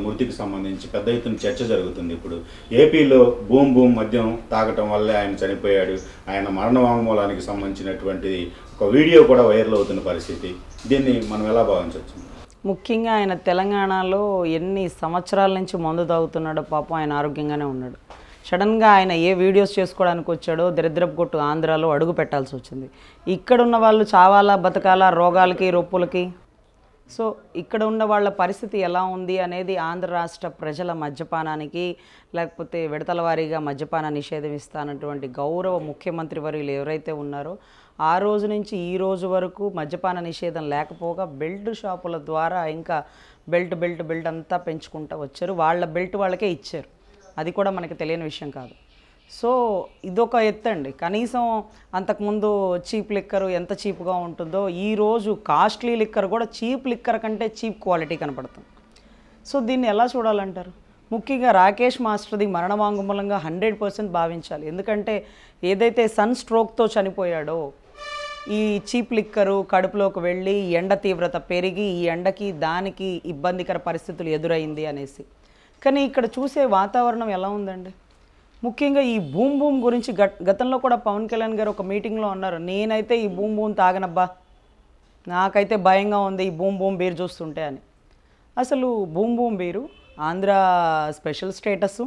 మృతికి సంబంధించి పెద్ద ఎత్తున చర్చ జరుగుతుంది ఇప్పుడు ఏపీలో భూమి భూమి మద్యం తాగటం వల్లే ఆయన చనిపోయాడు ఆయన మరణ వాంగ్మూలానికి సంబంధించినటువంటి ఒక వీడియో కూడా వైరల్ అవుతున్న పరిస్థితి దీన్ని మనం ఎలా భావించవచ్చు ముఖ్యంగా ఆయన తెలంగాణలో ఎన్ని సంవత్సరాల నుంచి మందు తాగుతున్నాడో పాపం ఆయన ఆరోగ్యంగానే ఉన్నాడు సడన్గా ఆయన ఏ వీడియోస్ చేసుకోవడానికి వచ్చాడో దరిద్రపు కొట్టు ఆంధ్రాలో అడుగు పెట్టాల్సి వచ్చింది ఇక్కడున్న వాళ్ళు చావాలా బతకాలా రోగాలకి రొప్పులకి సో ఇక్కడ ఉన్న వాళ్ళ పరిస్థితి ఎలా ఉంది అనేది ఆంధ్ర రాష్ట్ర ప్రజల మద్యపానానికి లేకపోతే విడతల వారీగా మద్యపాన నిషేధం ఇస్తానటువంటి గౌరవ ముఖ్యమంత్రి వర్యులు ఎవరైతే ఉన్నారో ఆ రోజు నుంచి ఈ రోజు వరకు మద్యపాన నిషేధం లేకపోగా బెల్ట్ షాపుల ద్వారా ఇంకా బెల్ట్ బెల్ట్ బెల్ట్ అంతా పెంచుకుంటూ వచ్చారు వాళ్ళ బెల్ట్ వాళ్ళకే ఇచ్చారు అది కూడా మనకి తెలియని విషయం కాదు సో ఇదొక ఎత్తండి కనీసం అంతకుముందు చీప్ లిక్కర్ ఎంత చీప్గా ఉంటుందో ఈరోజు కాస్ట్లీ లిక్కర్ కూడా చీప్ లిక్కర్ కంటే చీప్ క్వాలిటీ కనపడుతుంది సో దీన్ని ఎలా చూడాలంటారు ముఖ్యంగా రాకేష్ మాస్టర్ది మరణ వాంగ్మూలంగా హండ్రెడ్ పర్సెంట్ భావించాలి ఎందుకంటే ఏదైతే సన్ స్ట్రోక్తో చనిపోయాడో ఈ చీప్ లిక్కరు కడుపులోకి వెళ్ళి ఎండ తీవ్రత పెరిగి ఈ ఎండకి దానికి ఇబ్బందికర పరిస్థితులు ఎదురైంది అనేసి కానీ ఇక్కడ చూసే వాతావరణం ఎలా ఉందండి ముఖ్యంగా ఈ భూమ్ భూమ్ గురించి గతంలో కూడా పవన్ కళ్యాణ్ గారు ఒక మీటింగ్లో ఉన్నారు నేనైతే ఈ భూమ్ భూమ్ తాగనబ్బా నాకైతే భయంగా ఉంది ఈ భూమ్ భూమ్ బీర్ చూస్తుంటే అని అసలు boom boom beer Andhra special status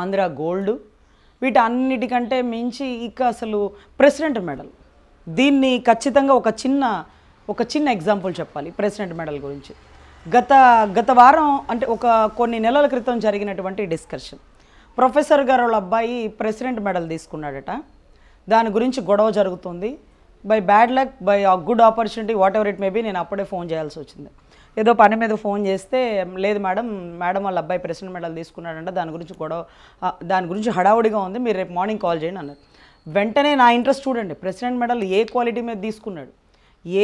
Andhra gold వీటన్నిటికంటే మించి ఇక అసలు ప్రెసిడెంట్ మెడల్ దీన్ని ఖచ్చితంగా ఒక చిన్న ఒక చిన్న ఎగ్జాంపుల్ చెప్పాలి ప్రెసిడెంట్ మెడల్ గురించి గత గత వారం అంటే ఒక కొన్ని నెలల క్రితం జరిగినటువంటి డిస్కషన్ ప్రొఫెసర్ గారు వాళ్ళ అబ్బాయి ప్రెసిడెంట్ మెడల్ తీసుకున్నాడట దాని గురించి గొడవ జరుగుతుంది బై బ్యాడ్ లక్ బై ఆ good opportunity whatever it may be నేను అప్పుడే ఫోన్ చేయాల్సి వచ్చింది ఏదో పని మీద ఫోన్ చేస్తే లేదు మేడం మేడం వాళ్ళ అబ్బాయి ప్రెసిడెంట్ మెడల్ తీసుకున్నాడంటే దాని గురించి గొడవ దాని గురించి హడావుడిగా ఉంది మీరు రేపు మార్నింగ్ కాల్ చేయండి అన్నారు వెంటనే నా ఇంట్రెస్ట్ చూడండి ప్రెసిడెంట్ మెడల్ ఏ క్వాలిటీ మీద తీసుకున్నాడు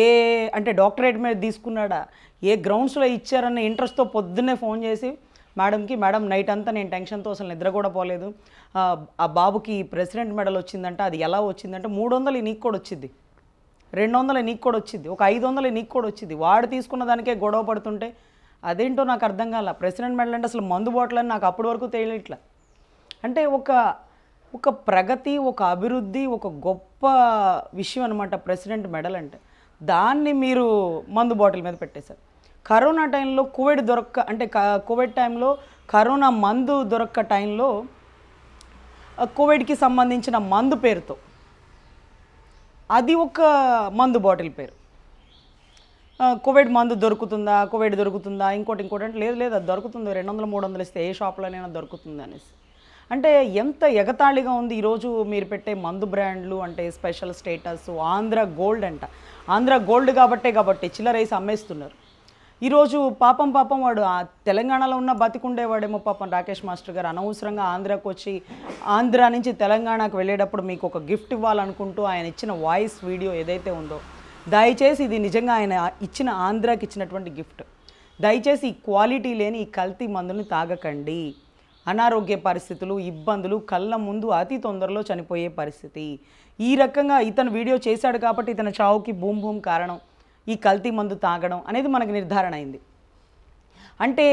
ఏ అంటే డాక్టరేట్ మీద తీసుకున్నాడా ఏ గ్రౌండ్స్లో ఇచ్చారన్న ఇంట్రెస్ట్తో పొద్దున్నే ఫోన్ చేసి మేడంకి మేడం నైట్ అంతా నేను టెన్షన్తో అసలు నిద్ర కూడా పోలేదు ఆ బాబుకి ప్రెసిడెంట్ మెడల్ వచ్చిందంటే అది ఎలా వచ్చిందంటే మూడు వందలు నీకు కూడా వచ్చింది రెండు వందలు నీకు కూడా వచ్చింది ఒక ఐదు వందలు నీకు కూడా వచ్చింది వాడు తీసుకున్న దానికే గొడవ పడుతుంటే అదేంటో నాకు అర్థం కాల ప్రెసిడెంట్ మెడల్ అంటే అసలు మందు బాటిల్ అని నాకు అప్పటి వరకు తెలియట్లా అంటే ఒక ఒక ప్రగతి ఒక అభివృద్ధి ఒక గొప్ప విషయం అనమాట ప్రెసిడెంట్ మెడల్ అంటే దాన్ని మీరు మందు బాటిల్ మీద పెట్టేశారు కరోనా టైంలో కోవిడ్ దొరక్క అంటే కోవిడ్ టైంలో కరోనా మందు దొరక్క టైంలో కోవిడ్కి సంబంధించిన మందు పేరుతో అది ఒక మందు బాటిల్ పేరు కోవిడ్ మందు దొరుకుతుందా కోవిడ్ దొరుకుతుందా ఇంకోటి ఇంకోటి అంటే లేదు లేదు అది దొరుకుతుంది రెండు వందలు మూడు వందలు ఇస్తే ఏ షాప్లోనైనా దొరుకుతుంది అనేసి అంటే ఎంత ఎగతాళిగా ఉంది ఈరోజు మీరు పెట్టే మందు బ్రాండ్లు అంటే స్పెషల్ స్టేటస్ ఆంధ్ర గోల్డ్ అంట ఆంధ్ర గోల్డ్ కాబట్టే కాబట్టి చిల్లరేసి అమ్మేస్తున్నారు ఈరోజు పాపం పాపం వాడు ఆ తెలంగాణలో ఉన్న బతికుండేవాడేమో పాపం రాకేష్ మాస్టర్ గారు అనవసరంగా ఆంధ్రాకు వచ్చి ఆంధ్ర నుంచి తెలంగాణకు వెళ్ళేటప్పుడు మీకు ఒక గిఫ్ట్ ఇవ్వాలనుకుంటూ ఆయన ఇచ్చిన వాయిస్ వీడియో ఏదైతే ఉందో దయచేసి ఇది నిజంగా ఆయన ఇచ్చిన ఆంధ్రాకి ఇచ్చినటువంటి గిఫ్ట్ దయచేసి ఈ క్వాలిటీ లేని ఈ కల్తీ మందుని తాగకండి అనారోగ్య పరిస్థితులు ఇబ్బందులు కళ్ళ ముందు అతి తొందరలో చనిపోయే పరిస్థితి ఈ రకంగా ఇతను వీడియో చేశాడు కాబట్టి ఇతని చావుకి భూమి భూమి కారణం ఈ కల్తీ మందు తాగడం అనేది మనకు నిర్ధారణ అయింది అంటే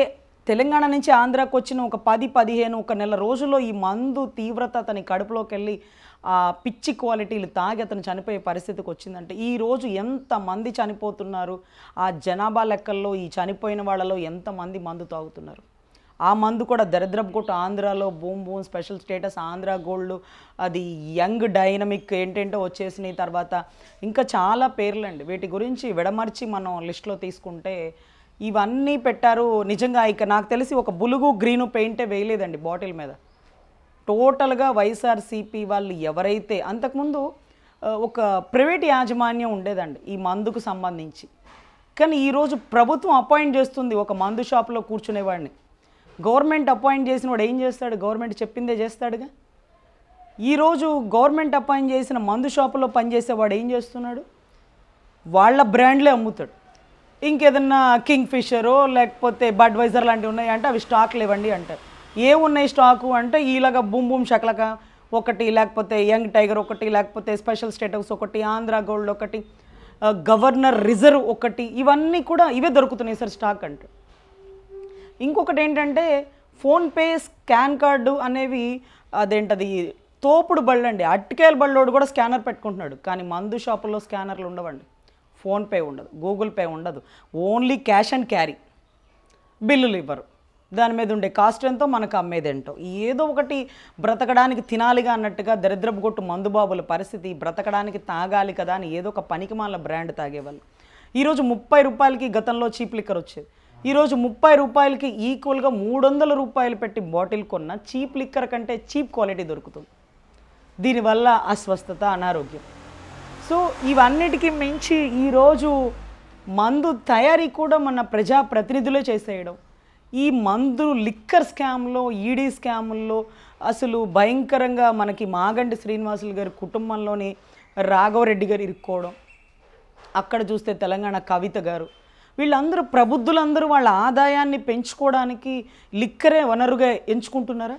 తెలంగాణ నుంచి ఆంధ్రాకు వచ్చిన ఒక పది పదిహేను ఒక నెల రోజుల్లో ఈ మందు తీవ్రత అతని కడుపులోకి వెళ్ళి ఆ పిచ్చి క్వాలిటీలు తాగి అతను చనిపోయే పరిస్థితికి వచ్చిందంటే ఈరోజు ఎంతమంది చనిపోతున్నారు ఆ జనాభా లెక్కల్లో ఈ చనిపోయిన వాళ్ళలో ఎంతమంది మందు తాగుతున్నారు ఆ మందు కూడా దరిద్రం కొట్టు ఆంధ్రాలో boom boom special status Andhra gold అది యంగ్ డైనమిక్ ఏంటంటే వచ్చేసినాయి తర్వాత ఇంకా చాలా పేర్లండి వీటి గురించి విడమర్చి మనం లిస్ట్లో తీసుకుంటే ఇవన్నీ పెట్టారు నిజంగా ఇక నాకు తెలిసి ఒక బులుగు గ్రీను పెయింటే వేయలేదండి బాటిల్ మీద టోటల్గా వైఎస్ఆర్సీపీ వాళ్ళు ఎవరైతే అంతకుముందు ఒక ప్రైవేట్ యాజమాన్యం ఉండేదండి ఈ మందుకు సంబంధించి కానీ ఈరోజు ప్రభుత్వం అపాయింట్ చేస్తుంది ఒక మందు షాప్లో కూర్చునేవాడిని గవర్నమెంట్ అపాయింట్ చేసిన వాడు ఏం చేస్తాడు గవర్నమెంట్ చెప్పిందే చేస్తాడుగా ఈరోజు గవర్నమెంట్ అపాయింట్ చేసిన మందు షాపులో పనిచేసేవాడు ఏం చేస్తున్నాడు వాళ్ళ బ్రాండ్లే అమ్ముతాడు ఇంకేదన్నా కింగ్ ఫిషరో లేకపోతే బడ్వైజర్ లాంటివి ఉన్నాయంటే అవి స్టాక్ లేవండి అంటారు ఏమున్నాయి స్టాకు అంటే ఇలాగ బూమ్ బూమ్ శక్లక ఒకటి లేకపోతే యంగ్ టైగర్ ఒకటి లేకపోతే స్పెషల్ స్టేటస్ ఒకటి ఆంధ్ర గోల్డ్ ఒకటి గవర్నర్ రిజర్వ్ ఒకటి ఇవన్నీ కూడా ఇవే దొరుకుతున్నాయి సార్ స్టాక్ అంటే ఇంకొకటి ఏంటంటే ఫోన్పే స్కాన్ కార్డు అనేవి అదేంటది తోపుడు బళ్ళు అండి అట్టికేల బళ్ళోడు కూడా స్కానర్ పెట్టుకుంటున్నాడు కానీ మందు షాపుల్లో స్కానర్లు ఉండవండి ఫోన్పే ఉండదు గూగుల్ పే ఉండదు ఓన్లీ క్యాష్ అండ్ క్యారీ బిల్లులు ఇవ్వరు దాని మీద ఉండే కాస్ట్ ఎంతో మనకు అమ్మేదేంటో ఏదో ఒకటి బ్రతకడానికి తినాలిగా అన్నట్టుగా దరిద్రపు కొట్టు మందుబాబుల పరిస్థితి బ్రతకడానికి తాగాలి కదా అని ఏదో ఒక పనికి బ్రాండ్ తాగేవాళ్ళు ఈరోజు ముప్పై రూపాయలకి గతంలో చీప్ లిక్కర్ వచ్చేది ఈరోజు ముప్పై రూపాయలకి ఈక్వల్గా మూడు వందల రూపాయలు పెట్టి బాటిల్ కొన్న చీప్ లిక్కర్ కంటే చీప్ క్వాలిటీ దొరుకుతుంది దీనివల్ల అస్వస్థత అనారోగ్యం సో ఇవన్నిటికీ మించి ఈరోజు మందు తయారీ కూడా మన ప్రజాప్రతినిధులే చేసేయడం ఈ మందు లిక్కర్ స్కామ్లో ఈడీ స్కామ్లో అసలు భయంకరంగా మనకి మాగండి శ్రీనివాసులు గారి కుటుంబంలోని రాఘవరెడ్డి గారు ఇరుక్కోవడం అక్కడ చూస్తే తెలంగాణ కవిత గారు వీళ్ళందరూ ప్రబుద్ధులందరూ వాళ్ళ ఆదాయాన్ని పెంచుకోవడానికి లిక్కరే వనరుగా ఎంచుకుంటున్నారా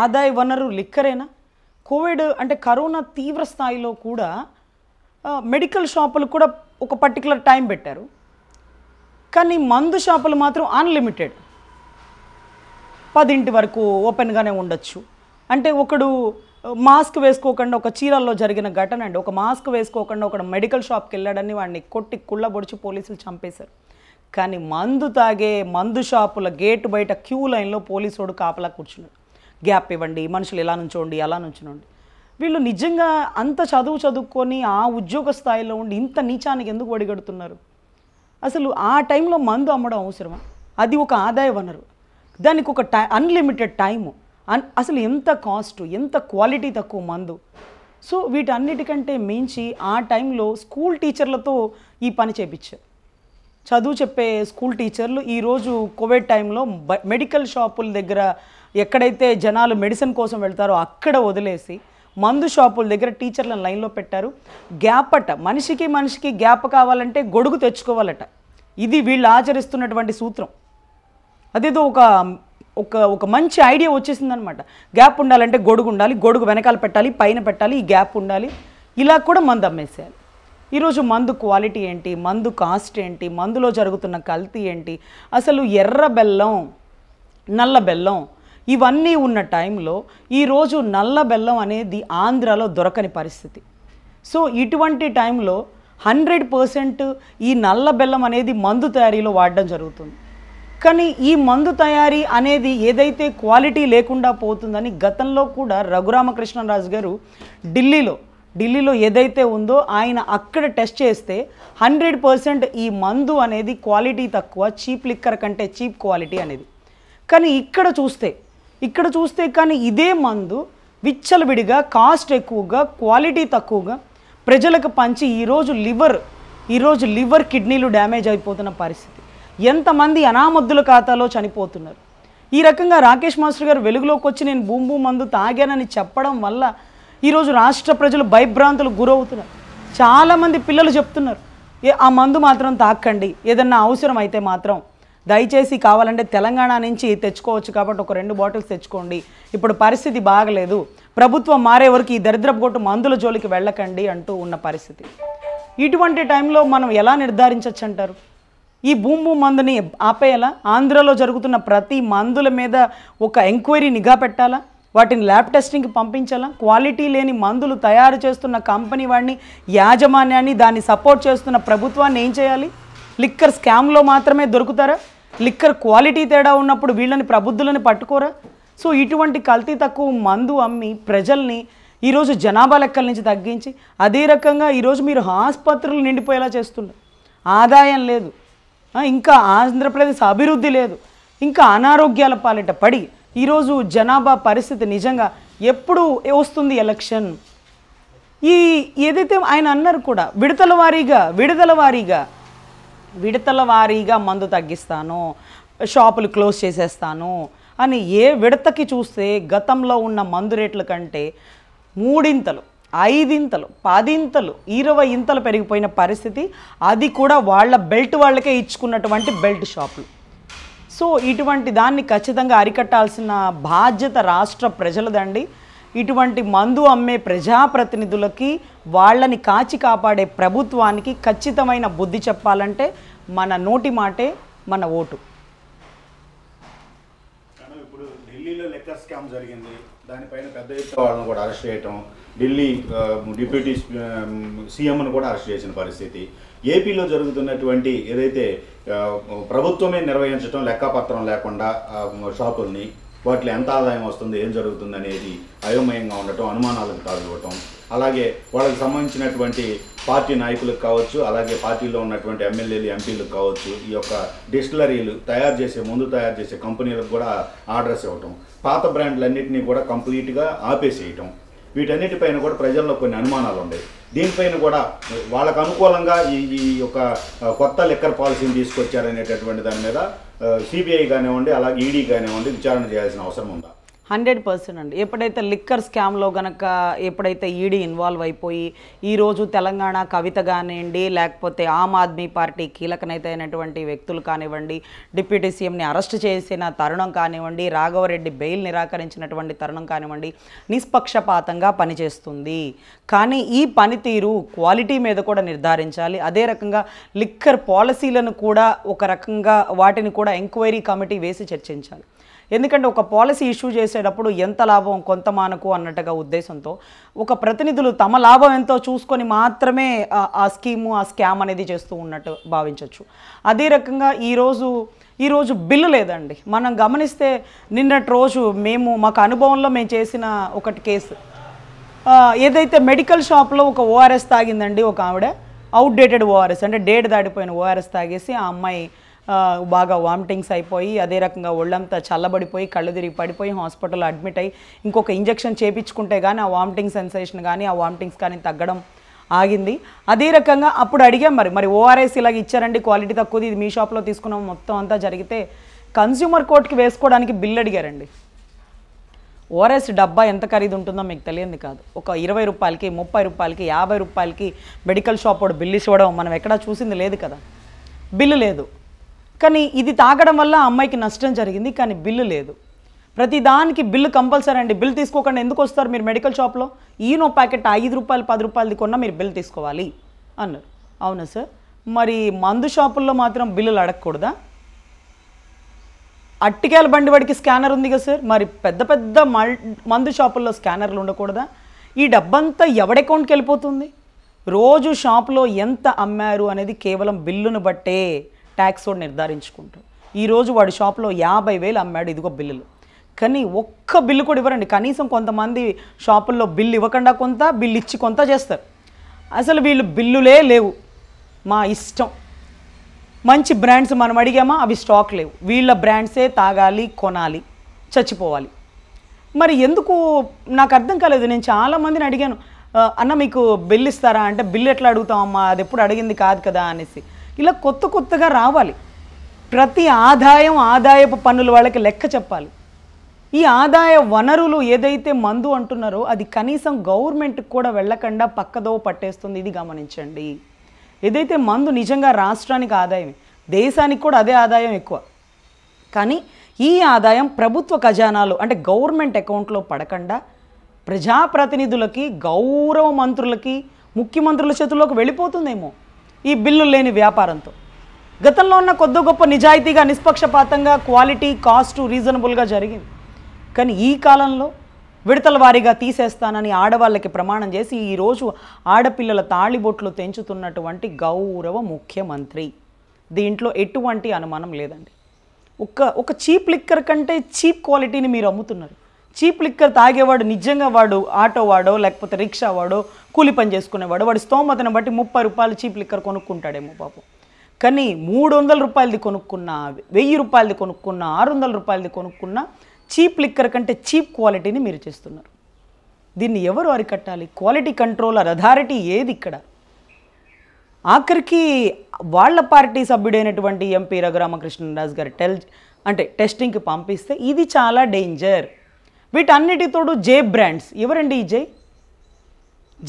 ఆదాయ వనరు లిక్కరేనా కోవిడ్ అంటే కరోనా తీవ్ర స్థాయిలో కూడా మెడికల్ షాపులు కూడా ఒక పర్టికులర్ టైం పెట్టారు కానీ మందు షాపులు మాత్రం అన్లిమిటెడ్ పదింటి వరకు ఓపెన్గానే ఉండొచ్చు అంటే ఒకడు మాస్క్ వేసుకోకుండా ఒక చీరల్లో జరిగిన ఘటన అండి ఒక మాస్క్ వేసుకోకుండా ఒక మెడికల్ షాప్కి వెళ్ళాడని వాడిని కొట్టి కుళ్ళ పొడిచి పోలీసులు చంపేశారు కానీ మందు తాగే మందు షాపుల గేటు బయట క్యూ లైన్లో పోలీసుడు కాపలా కూర్చున్నాడు గ్యాప్ ఇవ్వండి మనుషులు ఎలా నుంచోండి ఎలా నుంచునండి వీళ్ళు నిజంగా అంత చదువు చదువుకొని ఆ ఉద్యోగ స్థాయిలో ఉండి ఇంత నీచానికి ఎందుకు ఒడిగడుతున్నారు అసలు ఆ టైంలో మందు అమ్మడం అవసరమా అది ఒక ఆదాయ వనరు దానికి ఒక టై అన్లిమిటెడ్ టైము అసలు ఎంత కాస్ట్ ఎంత క్వాలిటీ తక్కువ మందు సో వీటన్నిటికంటే మించి ఆ టైంలో స్కూల్ టీచర్లతో ఈ పని చేపించారు చదువు చెప్పే స్కూల్ టీచర్లు ఈరోజు కోవిడ్ టైంలో మెడికల్ షాపుల దగ్గర ఎక్కడైతే జనాలు మెడిసిన్ కోసం వెళ్తారో అక్కడ వదిలేసి మందు షాపుల దగ్గర టీచర్లను లైన్లో పెట్టారు గ్యాప్ అట మనిషికి మనిషికి గ్యాప్ కావాలంటే గొడుగు తెచ్చుకోవాలట ఇది వీళ్ళు ఆచరిస్తున్నటువంటి సూత్రం అదేదో ఒక ఒక ఒక మంచి ఐడియా వచ్చేసిందనమాట గ్యాప్ ఉండాలంటే గొడుగు ఉండాలి గొడుగు వెనకాల పెట్టాలి పైన పెట్టాలి ఈ గ్యాప్ ఉండాలి ఇలా కూడా మందు అమ్మేసేయాలి ఈరోజు మందు క్వాలిటీ ఏంటి మందు కాస్ట్ ఏంటి మందులో జరుగుతున్న కల్తీ ఏంటి అసలు ఎర్ర బెల్లం నల్ల బెల్లం ఇవన్నీ ఉన్న టైంలో ఈరోజు నల్ల బెల్లం అనేది ఆంధ్రాలో దొరకని పరిస్థితి సో ఇటువంటి టైంలో హండ్రెడ్ పర్సెంట్ ఈ నల్ల బెల్లం అనేది మందు తయారీలో వాడడం జరుగుతుంది కానీ ఈ మందు తయారీ అనేది ఏదైతే క్వాలిటీ లేకుండా పోతుందని గతంలో కూడా రఘురామకృష్ణరాజు గారు ఢిల్లీలో ఢిల్లీలో ఏదైతే ఉందో ఆయన అక్కడ టెస్ట్ చేస్తే హండ్రెడ్ పర్సెంట్ ఈ మందు అనేది క్వాలిటీ తక్కువ చీప్ లిక్కర్ కంటే చీప్ క్వాలిటీ అనేది కానీ ఇక్కడ చూస్తే ఇక్కడ చూస్తే కానీ ఇదే మందు విచ్చలవిడిగా కాస్ట్ ఎక్కువగా క్వాలిటీ తక్కువగా ప్రజలకు పంచి ఈరోజు లివర్ ఈరోజు లివర్ కిడ్నీలు డ్యామేజ్ అయిపోతున్న పరిస్థితి ఎంతమంది అనామద్దుల ఖాతాలో చనిపోతున్నారు ఈ రకంగా రాకేష్ మాస్టర్ గారు వెలుగులోకి వచ్చి నేను భూమి భూమి మందు తాగానని చెప్పడం వల్ల ఈరోజు రాష్ట్ర ప్రజలు భయభ్రాంతులు గురవుతున్నారు చాలామంది పిల్లలు చెప్తున్నారు ఆ మందు మాత్రం తాకండి ఏదన్నా అవసరం అయితే మాత్రం దయచేసి కావాలంటే తెలంగాణ నుంచి తెచ్చుకోవచ్చు కాబట్టి ఒక రెండు బాటిల్స్ తెచ్చుకోండి ఇప్పుడు పరిస్థితి బాగలేదు ప్రభుత్వం మారే వరకు ఈ దరిద్రపు కొట్టు మందుల జోలికి వెళ్ళకండి అంటూ ఉన్న పరిస్థితి ఇటువంటి టైంలో మనం ఎలా నిర్ధారించవచ్చు అంటారు ఈ భూము మందుని ఆపేయాలా ఆంధ్రలో జరుగుతున్న ప్రతి మందుల మీద ఒక ఎంక్వైరీ నిఘా పెట్టాలా వాటిని ల్యాబ్ టెస్టింగ్కి పంపించాలా క్వాలిటీ లేని మందులు తయారు చేస్తున్న కంపెనీ వాడిని యాజమాన్యాన్ని దాన్ని సపోర్ట్ చేస్తున్న ప్రభుత్వాన్ని ఏం చేయాలి లిక్కర్ స్కామ్లో మాత్రమే దొరుకుతారా లిక్కర్ క్వాలిటీ తేడా ఉన్నప్పుడు వీళ్ళని ప్రబుద్ధులని పట్టుకోరా సో ఇటువంటి కల్తీ తక్కువ మందు అమ్మి ప్రజల్ని ఈరోజు జనాభా లెక్కల నుంచి తగ్గించి అదే రకంగా ఈరోజు మీరు ఆసుపత్రులు నిండిపోయేలా చేస్తున్నారు ఆదాయం లేదు ఇంకా ఆంధ్రప్రదేశ్ అభివృద్ధి లేదు ఇంకా అనారోగ్యాల పాలిట పడి ఈరోజు జనాభా పరిస్థితి నిజంగా ఎప్పుడు వస్తుంది ఎలక్షన్ ఈ ఏదైతే ఆయన అన్నారు కూడా విడతల వారీగా విడతల వారీగా విడతల వారీగా మందు తగ్గిస్తాను షాపులు క్లోజ్ చేసేస్తాను అని ఏ విడతకి చూస్తే గతంలో ఉన్న మందు రేట్ల కంటే మూడింతలు ఐదింతలు పదింతలు ఇరవై ఇంతలు పెరిగిపోయిన పరిస్థితి అది కూడా వాళ్ళ బెల్ట్ వాళ్ళకే ఇచ్చుకున్నటువంటి బెల్ట్ షాపులు సో ఇటువంటి దాన్ని ఖచ్చితంగా అరికట్టాల్సిన బాధ్యత రాష్ట్ర ప్రజలదండి ఇటువంటి మందు అమ్మే ప్రజాప్రతినిధులకి వాళ్ళని కాచి కాపాడే ప్రభుత్వానికి ఖచ్చితమైన బుద్ధి చెప్పాలంటే మన నోటి మాటే మన ఓటు ఇప్పుడు ఢిల్లీలో స్కామ్ జరిగింది దానిపైన పెద్ద కూడా అరెస్ట్ చేయటం ఢిల్లీ డిప్యూటీ సీఎంను కూడా అరెస్ట్ చేసిన పరిస్థితి ఏపీలో జరుగుతున్నటువంటి ఏదైతే ప్రభుత్వమే నిర్వహించడం లెక్కపత్రం లేకుండా షాపుల్ని వాటిలో ఎంత ఆదాయం వస్తుంది ఏం జరుగుతుంది అనేది అయోమయంగా ఉండటం అనుమానాలకు ఇవ్వటం అలాగే వాళ్ళకి సంబంధించినటువంటి పార్టీ నాయకులకు కావచ్చు అలాగే పార్టీలో ఉన్నటువంటి ఎమ్మెల్యేలు ఎంపీలకు కావచ్చు ఈ యొక్క డిస్టిలరీలు తయారు చేసే ముందు తయారు చేసే కంపెనీలకు కూడా ఆర్డర్స్ ఇవ్వటం పాత బ్రాండ్లన్నింటినీ కూడా కంప్లీట్గా ఆపేసేయటం వీటన్నిటిపైన కూడా ప్రజల్లో కొన్ని అనుమానాలు ఉన్నాయి దీనిపైన కూడా వాళ్ళకు అనుకూలంగా ఈ ఈ యొక్క కొత్త లిక్కర్ పాలసీని తీసుకొచ్చారనేటటువంటి దాని మీద సిబిఐ కానివ్వండి అలాగే ఈడీ కానివ్వండి విచారణ చేయాల్సిన అవసరం ఉందా హండ్రెడ్ పర్సెంట్ అండి ఎప్పుడైతే లిక్కర్ స్కామ్లో గనక ఎప్పుడైతే ఈడీ ఇన్వాల్వ్ అయిపోయి ఈరోజు తెలంగాణ కవిత కానివ్వండి లేకపోతే ఆమ్ ఆద్మీ పార్టీ కీలకనేత అయినటువంటి వ్యక్తులు కానివ్వండి డిప్యూటీ సీఎంని అరెస్ట్ చేసిన తరుణం కానివ్వండి రాఘవరెడ్డి బెయిల్ నిరాకరించినటువంటి తరుణం కానివ్వండి నిష్పక్షపాతంగా పనిచేస్తుంది కానీ ఈ పనితీరు క్వాలిటీ మీద కూడా నిర్ధారించాలి అదే రకంగా లిక్కర్ పాలసీలను కూడా ఒక రకంగా వాటిని కూడా ఎంక్వైరీ కమిటీ వేసి చర్చించాలి ఎందుకంటే ఒక పాలసీ ఇష్యూ చేసేటప్పుడు ఎంత లాభం కొంత మానకు అన్నట్టుగా ఉద్దేశంతో ఒక ప్రతినిధులు తమ లాభం ఎంతో చూసుకొని మాత్రమే ఆ స్కీము ఆ స్కామ్ అనేది చేస్తూ ఉన్నట్టు భావించవచ్చు అదే రకంగా ఈరోజు ఈరోజు బిల్లు లేదండి మనం గమనిస్తే నిన్నటి రోజు మేము మాకు అనుభవంలో మేము చేసిన ఒకటి కేసు ఏదైతే మెడికల్ షాప్లో ఒక ఓఆర్ఎస్ తాగిందండి ఒక ఆవిడ అవుట్డేటెడ్ ఓఆర్ఎస్ అంటే డేట్ దాటిపోయిన ఓఆర్ఎస్ తాగేసి ఆ అమ్మాయి బాగా వామిటింగ్స్ అయిపోయి అదే రకంగా ఒళ్ళంతా చల్లబడిపోయి కళ్ళు తిరిగి పడిపోయి హాస్పిటల్లో అడ్మిట్ అయ్యి ఇంకొక ఇంజక్షన్ చేపించుకుంటే కానీ ఆ వామిటింగ్ సెన్సేషన్ కానీ ఆ వామిటింగ్స్ కానీ తగ్గడం ఆగింది అదే రకంగా అప్పుడు అడిగాం మరి మరి ఓఆర్ఎస్ ఇలాగ ఇచ్చారండి క్వాలిటీ తక్కువది ఇది మీ షాప్లో తీసుకున్నాం మొత్తం అంతా జరిగితే కన్స్యూమర్ కోర్ట్కి వేసుకోవడానికి బిల్ అడిగారండి ఓఆర్ఎస్ డబ్బా ఎంత ఖరీదు ఉంటుందో మీకు తెలియంది కాదు ఒక ఇరవై రూపాయలకి ముప్పై రూపాయలకి యాభై రూపాయలకి మెడికల్ షాప్ వాడు బిల్లు ఇవ్వడం మనం ఎక్కడా చూసింది లేదు కదా బిల్లు లేదు కానీ ఇది తాగడం వల్ల అమ్మాయికి నష్టం జరిగింది కానీ బిల్లు లేదు ప్రతి దానికి బిల్లు కంపల్సరీ అండి బిల్ తీసుకోకుండా ఎందుకు వస్తారు మీరు మెడికల్ షాప్లో ఈనో ప్యాకెట్ ఐదు రూపాయలు పది రూపాయలది కొన్నా మీరు బిల్ తీసుకోవాలి అన్నారు అవునా సార్ మరి మందు షాపుల్లో మాత్రం బిల్లులు అడగకూడదా అట్టికేల బండి వాడికి స్కానర్ ఉంది కదా సార్ మరి పెద్ద పెద్ద మందు షాపుల్లో స్కానర్లు ఉండకూడదా ఈ డబ్బంతా అకౌంట్కి వెళ్ళిపోతుంది రోజు షాపులో ఎంత అమ్మారు అనేది కేవలం బిల్లును బట్టే ట్యాక్స్ వాడు నిర్ధారించుకుంటాడు ఈరోజు వాడి షాప్లో యాభై వేలు అమ్మాడు ఇదిగో బిల్లులు కానీ ఒక్క బిల్లు కూడా ఇవ్వరండి కనీసం కొంతమంది షాపుల్లో బిల్లు ఇవ్వకుండా కొంత బిల్లు ఇచ్చి కొంత చేస్తారు అసలు వీళ్ళు బిల్లులే లేవు మా ఇష్టం మంచి బ్రాండ్స్ మనం అడిగామా అవి స్టాక్ లేవు వీళ్ళ బ్రాండ్సే తాగాలి కొనాలి చచ్చిపోవాలి మరి ఎందుకు నాకు అర్థం కాలేదు నేను చాలామందిని అడిగాను అన్న మీకు బిల్ ఇస్తారా అంటే బిల్లు ఎట్లా అడుగుతామమ్మా అది ఎప్పుడు అడిగింది కాదు కదా అనేసి ఇలా కొత్త కొత్తగా రావాలి ప్రతి ఆదాయం ఆదాయపు పన్నుల వాళ్ళకి లెక్క చెప్పాలి ఈ ఆదాయ వనరులు ఏదైతే మందు అంటున్నారో అది కనీసం గవర్నమెంట్కి కూడా వెళ్ళకుండా పక్కదో పట్టేస్తుంది ఇది గమనించండి ఏదైతే మందు నిజంగా రాష్ట్రానికి ఆదాయమే దేశానికి కూడా అదే ఆదాయం ఎక్కువ కానీ ఈ ఆదాయం ప్రభుత్వ ఖజానాలు అంటే గవర్నమెంట్ అకౌంట్లో పడకుండా ప్రజాప్రతినిధులకి గౌరవ మంత్రులకి ముఖ్యమంత్రుల చేతుల్లోకి వెళ్ళిపోతుందేమో ఈ బిల్లు లేని వ్యాపారంతో గతంలో ఉన్న కొద్ది గొప్ప నిజాయితీగా నిష్పక్షపాతంగా క్వాలిటీ కాస్ట్ రీజనబుల్గా జరిగింది కానీ ఈ కాలంలో విడతల వారీగా తీసేస్తానని ఆడవాళ్ళకి ప్రమాణం చేసి ఈరోజు ఆడపిల్లల తాళిబొట్లు తెంచుతున్నటువంటి గౌరవ ముఖ్యమంత్రి దీంట్లో ఎటువంటి అనుమానం లేదండి ఒక్క ఒక చీప్ లిక్కర్ కంటే చీప్ క్వాలిటీని మీరు అమ్ముతున్నారు చీప్ లిక్కర్ తాగేవాడు నిజంగా వాడు ఆటో వాడో లేకపోతే రిక్షా వాడో కూలి పని చేసుకునేవాడు వాడి స్తోమతను బట్టి ముప్పై రూపాయలు చీప్ లిక్కర్ కొనుక్కుంటాడేమో పాపం కానీ మూడు వందల రూపాయలది కొనుక్కున్న వెయ్యి రూపాయలది కొనుక్కున్న ఆరు వందల రూపాయలది కొనుక్కున్న చీప్ లిక్కర్ కంటే చీప్ క్వాలిటీని మీరు చేస్తున్నారు దీన్ని ఎవరు అరికట్టాలి క్వాలిటీ కంట్రోలర్ అథారిటీ ఏది ఇక్కడ ఆఖరికి వాళ్ళ పార్టీ సభ్యుడైనటువంటి ఎంపీ రఘురామకృష్ణరాజు గారు టెల్ అంటే టెస్టింగ్కి పంపిస్తే ఇది చాలా డేంజర్ వీటన్నిటి జే బ్రాండ్స్ ఎవరండి ఈ జే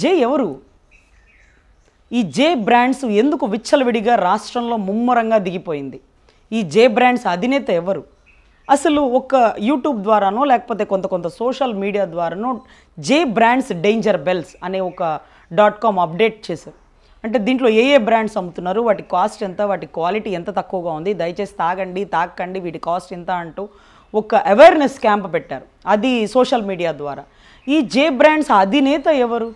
జే ఎవరు ఈ జే బ్రాండ్స్ ఎందుకు విచ్చలవిడిగా రాష్ట్రంలో ముమ్మరంగా దిగిపోయింది ఈ జే బ్రాండ్స్ అధినేత ఎవరు అసలు ఒక యూట్యూబ్ ద్వారానో లేకపోతే కొంత కొంత సోషల్ మీడియా ద్వారానో జే బ్రాండ్స్ డేంజర్ బెల్స్ అనే ఒక డాట్ కామ్ అప్డేట్ చేశారు అంటే దీంట్లో ఏ ఏ బ్రాండ్స్ అమ్ముతున్నారు వాటి కాస్ట్ ఎంత వాటి క్వాలిటీ ఎంత తక్కువగా ఉంది దయచేసి తాగండి తాకండి వీటి కాస్ట్ ఎంత అంటూ ఒక అవేర్నెస్ క్యాంప్ పెట్టారు అది సోషల్ మీడియా ద్వారా ఈ జే బ్రాండ్స్ అధినేత ఎవరు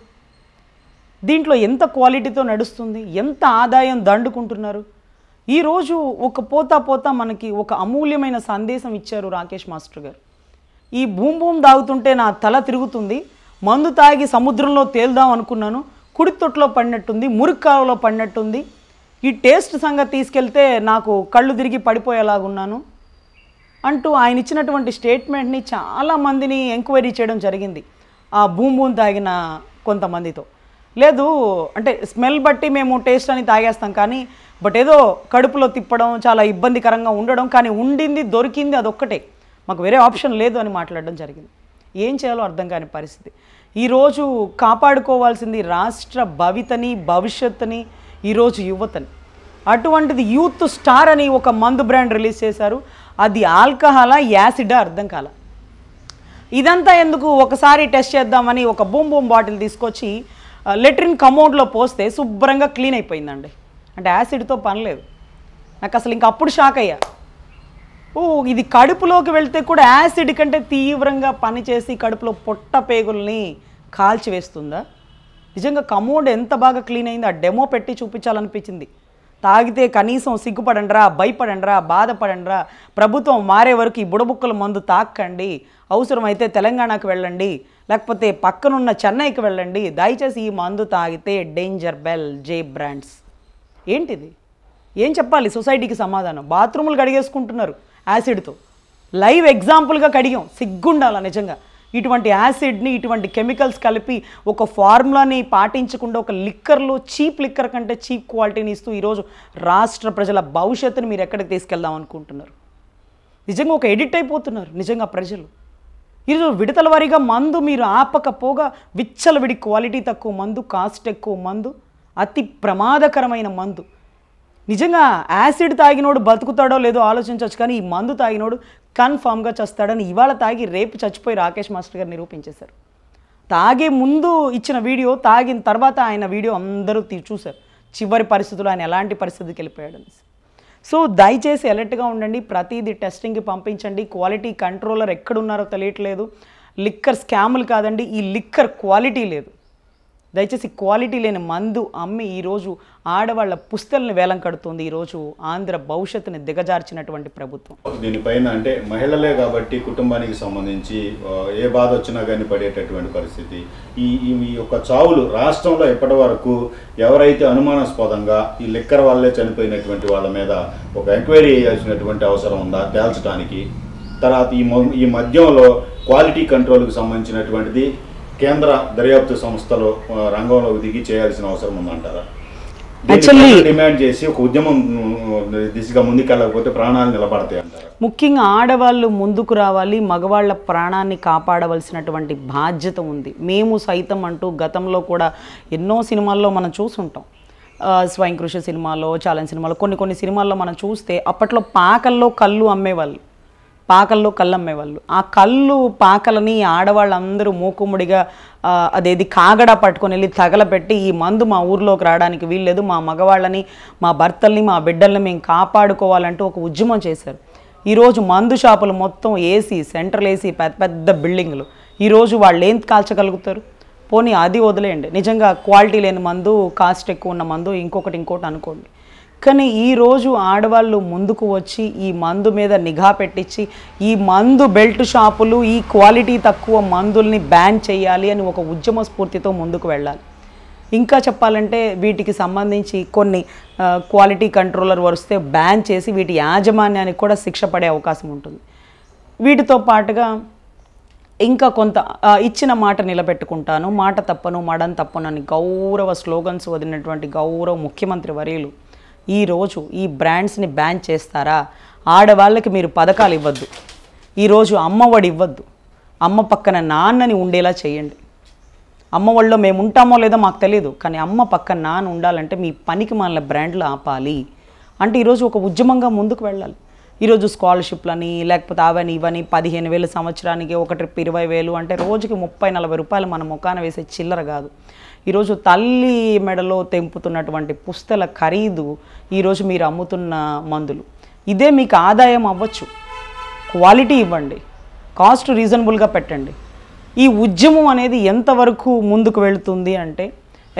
దీంట్లో ఎంత క్వాలిటీతో నడుస్తుంది ఎంత ఆదాయం దండుకుంటున్నారు ఈరోజు ఒక పోతా పోతా మనకి ఒక అమూల్యమైన సందేశం ఇచ్చారు రాకేష్ మాస్టర్ గారు ఈ భూమి భూమి దాగుతుంటే నా తల తిరుగుతుంది మందు తాగి సముద్రంలో తేల్దాం అనుకున్నాను కుడితొట్లో పడినట్టుంది మురుక్కాలలో పడినట్టుంది ఈ టేస్ట్ సంగతి తీసుకెళ్తే నాకు కళ్ళు తిరిగి పడిపోయేలాగున్నాను అంటూ ఆయన ఇచ్చినటువంటి స్టేట్మెంట్ని చాలామందిని ఎంక్వైరీ చేయడం జరిగింది ఆ భూమి తాగిన కొంతమందితో లేదు అంటే స్మెల్ బట్టి మేము టేస్ట్ అని తాగేస్తాం కానీ బట్ ఏదో కడుపులో తిప్పడం చాలా ఇబ్బందికరంగా ఉండడం కానీ ఉండింది దొరికింది అదొక్కటే మాకు వేరే ఆప్షన్ లేదు అని మాట్లాడడం జరిగింది ఏం చేయాలో అర్థం కాని పరిస్థితి ఈరోజు కాపాడుకోవాల్సింది రాష్ట్ర భవితని భవిష్యత్తుని ఈరోజు యువతని అటువంటిది యూత్ స్టార్ అని ఒక మందు బ్రాండ్ రిలీజ్ చేశారు అది ఆల్కహాలా యాసిడా అర్థం కాల ఇదంతా ఎందుకు ఒకసారి టెస్ట్ చేద్దామని ఒక బూమ్ బూమ్ బాటిల్ తీసుకొచ్చి లెట్రిన్ కమోడ్లో పోస్తే శుభ్రంగా క్లీన్ అయిపోయిందండి అంటే యాసిడ్తో పనిలేదు నాకు అసలు ఇంక అప్పుడు షాక్ అయ్యా ఓ ఇది కడుపులోకి వెళ్తే కూడా యాసిడ్ కంటే తీవ్రంగా పనిచేసి కడుపులో పొట్ట పేగుల్ని కాల్చివేస్తుందా నిజంగా కమోడ్ ఎంత బాగా క్లీన్ అయిందో ఆ డెమో పెట్టి చూపించాలనిపించింది తాగితే కనీసం సిగ్గుపడండిరా భయపడండిరా బాధపడండిరా ప్రభుత్వం మారే వరకు ఈ బుడబుక్కల మందు తాక్కండి అవసరమైతే తెలంగాణకు వెళ్ళండి లేకపోతే పక్కనున్న చెన్నైకి వెళ్ళండి దయచేసి ఈ మందు తాగితే డేంజర్ బెల్ జే బ్రాండ్స్ ఏంటిది ఏం చెప్పాలి సొసైటీకి సమాధానం బాత్రూములు కడిగేసుకుంటున్నారు యాసిడ్తో లైవ్ ఎగ్జాంపుల్గా కడిగాం సిగ్గుండాల నిజంగా ఇటువంటి యాసిడ్ని ఇటువంటి కెమికల్స్ కలిపి ఒక ఫార్ములాని పాటించకుండా ఒక లిక్కర్లో చీప్ లిక్కర్ కంటే చీప్ క్వాలిటీని ఇస్తూ ఈరోజు రాష్ట్ర ప్రజల భవిష్యత్తుని మీరు ఎక్కడికి తీసుకెళ్దాం అనుకుంటున్నారు నిజంగా ఒక ఎడిట్ అయిపోతున్నారు నిజంగా ప్రజలు ఈరోజు విడతల వారీగా మందు మీరు ఆపకపోగా విచ్చలవిడి క్వాలిటీ తక్కువ మందు కాస్ట్ ఎక్కువ మందు అతి ప్రమాదకరమైన మందు నిజంగా యాసిడ్ తాగినోడు బతుకుతాడో లేదో ఆలోచించవచ్చు కానీ ఈ మందు తాగినోడు కన్ఫామ్గా చస్తాడని ఇవాళ తాగి రేపు చచ్చిపోయి రాకేష్ మాస్టర్ గారు నిరూపించేశారు తాగే ముందు ఇచ్చిన వీడియో తాగిన తర్వాత ఆయన వీడియో అందరూ చూశారు చివరి పరిస్థితులు ఆయన ఎలాంటి పరిస్థితికి వెళ్ళిపోయాడని సో దయచేసి అలర్ట్గా ఉండండి ప్రతిదీ టెస్టింగ్కి పంపించండి క్వాలిటీ కంట్రోలర్ ఎక్కడున్నారో తెలియట్లేదు లిక్కర్ స్కాములు కాదండి ఈ లిక్కర్ క్వాలిటీ లేదు దయచేసి క్వాలిటీ లేని మందు అమ్మి ఈరోజు ఆడవాళ్ళ పుస్తల్ని వేలం కడుతుంది ఈరోజు ఆంధ్ర భవిష్యత్తుని దిగజార్చినటువంటి ప్రభుత్వం దీనిపైన అంటే మహిళలే కాబట్టి కుటుంబానికి సంబంధించి ఏ బాధ వచ్చినా కానీ పడేటటువంటి పరిస్థితి ఈ ఈ యొక్క చావులు రాష్ట్రంలో ఎప్పటి వరకు ఎవరైతే అనుమానాస్పదంగా ఈ లిక్కర్ వాళ్ళే చనిపోయినటువంటి వాళ్ళ మీద ఒక ఎంక్వైరీ చేయాల్సినటువంటి అవసరం ఉందా తేల్చడానికి తర్వాత ఈ ఈ మద్యంలో క్వాలిటీ కంట్రోల్కి సంబంధించినటువంటిది కేంద్ర దర్యాప్తు సంస్థలు రంగంలో దిగి చేయాల్సిన అవసరం ఉందంటారా డిమాండ్ చేసి ఒక ఉద్యమం దిశగా ముందుకెళ్ళకపోతే ప్రాణాలు నిలబడతాయి ముఖ్యంగా ఆడవాళ్ళు ముందుకు రావాలి మగవాళ్ళ ప్రాణాన్ని కాపాడవలసినటువంటి బాధ్యత ఉంది మేము సైతం అంటూ గతంలో కూడా ఎన్నో సినిమాల్లో మనం చూసుంటాం స్వయం కృషి సినిమాలో చాలా సినిమాలో కొన్ని కొన్ని సినిమాల్లో మనం చూస్తే అప్పట్లో పాకల్లో కళ్ళు అమ్మేవాళ్ళు పాకల్లో కళ్ళమ్మేవాళ్ళు ఆ కళ్ళు పాకలని ఆడవాళ్ళందరూ మూకుముడిగా అదేది కాగడా పట్టుకొని వెళ్ళి తగలపెట్టి ఈ మందు మా ఊర్లోకి రావడానికి వీల్లేదు మా మగవాళ్ళని మా భర్తల్ని మా బిడ్డల్ని మేము కాపాడుకోవాలంటూ ఒక ఉద్యమం చేశారు ఈరోజు మందు షాపులు మొత్తం ఏసీ సెంట్రల్ ఏసీ పెద్ద పెద్ద బిల్డింగ్లు ఈరోజు వాళ్ళు ఏం కాల్చగలుగుతారు పోనీ అది వదిలేయండి నిజంగా క్వాలిటీ లేని మందు కాస్ట్ ఎక్కువ ఉన్న మందు ఇంకొకటి ఇంకోటి అనుకోండి కానీ ఈరోజు ఆడవాళ్ళు ముందుకు వచ్చి ఈ మందు మీద నిఘా పెట్టించి ఈ మందు బెల్ట్ షాపులు ఈ క్వాలిటీ తక్కువ మందుల్ని బ్యాన్ చేయాలి అని ఒక ఉద్యమ స్ఫూర్తితో ముందుకు వెళ్ళాలి ఇంకా చెప్పాలంటే వీటికి సంబంధించి కొన్ని క్వాలిటీ కంట్రోలర్ వస్తే బ్యాన్ చేసి వీటి యాజమాన్యానికి కూడా శిక్ష పడే అవకాశం ఉంటుంది వీటితో పాటుగా ఇంకా కొంత ఇచ్చిన మాట నిలబెట్టుకుంటాను మాట తప్పను మడం తప్పను అని గౌరవ స్లోగన్స్ వదిలినటువంటి గౌరవ ముఖ్యమంత్రి వర్యులు ఈరోజు ఈ బ్రాండ్స్ని బ్యాన్ చేస్తారా ఆడవాళ్ళకి మీరు పథకాలు ఇవ్వద్దు ఈరోజు అమ్మఒడి ఇవ్వద్దు అమ్మ పక్కన నాన్నని ఉండేలా చేయండి అమ్మ మేము ఉంటామో లేదో మాకు తెలియదు కానీ అమ్మ పక్కన నాన్న ఉండాలంటే మీ పనికి మన బ్రాండ్లు ఆపాలి అంటే ఈరోజు ఒక ఉద్యమంగా ముందుకు వెళ్ళాలి ఈరోజు స్కాలర్షిప్లని లేకపోతే అవని ఇవని పదిహేను వేలు సంవత్సరానికి ఒక ట్రిప్ ఇరవై వేలు అంటే రోజుకి ముప్పై నలభై రూపాయలు మన ముఖాన వేసే చిల్లర కాదు ఈరోజు తల్లి మెడలో తెంపుతున్నటువంటి పుస్తల ఖరీదు ఈరోజు మీరు అమ్ముతున్న మందులు ఇదే మీకు ఆదాయం అవ్వచ్చు క్వాలిటీ ఇవ్వండి కాస్ట్ రీజనబుల్గా పెట్టండి ఈ ఉద్యమం అనేది ఎంతవరకు ముందుకు వెళుతుంది అంటే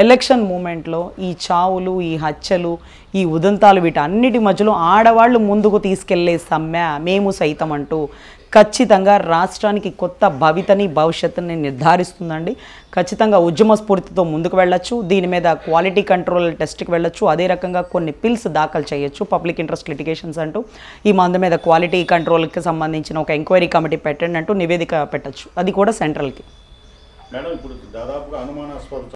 ఎలక్షన్ మూమెంట్లో ఈ చావులు ఈ హత్యలు ఈ ఉదంతాలు వీటన్నిటి మధ్యలో ఆడవాళ్ళు ముందుకు తీసుకెళ్లే సమ్మె మేము సైతం అంటూ ఖచ్చితంగా రాష్ట్రానికి కొత్త భవితని భవిష్యత్తుని నిర్ధారిస్తుందండి ఖచ్చితంగా ఉద్యమ స్ఫూర్తితో ముందుకు వెళ్ళొచ్చు దీని మీద క్వాలిటీ కంట్రోల్ టెస్ట్కి వెళ్ళొచ్చు అదే రకంగా కొన్ని పిల్స్ దాఖలు చేయొచ్చు పబ్లిక్ ఇంట్రెస్ట్ లిటిగేషన్స్ అంటూ ఈ మందు మీద క్వాలిటీ కంట్రోల్కి సంబంధించిన ఒక ఎంక్వైరీ కమిటీ పెట్టండి అంటూ నివేదిక పెట్టచ్చు అది కూడా సెంట్రల్కి మేడం ఇప్పుడు దాదాపుగా అనుమానాస్పద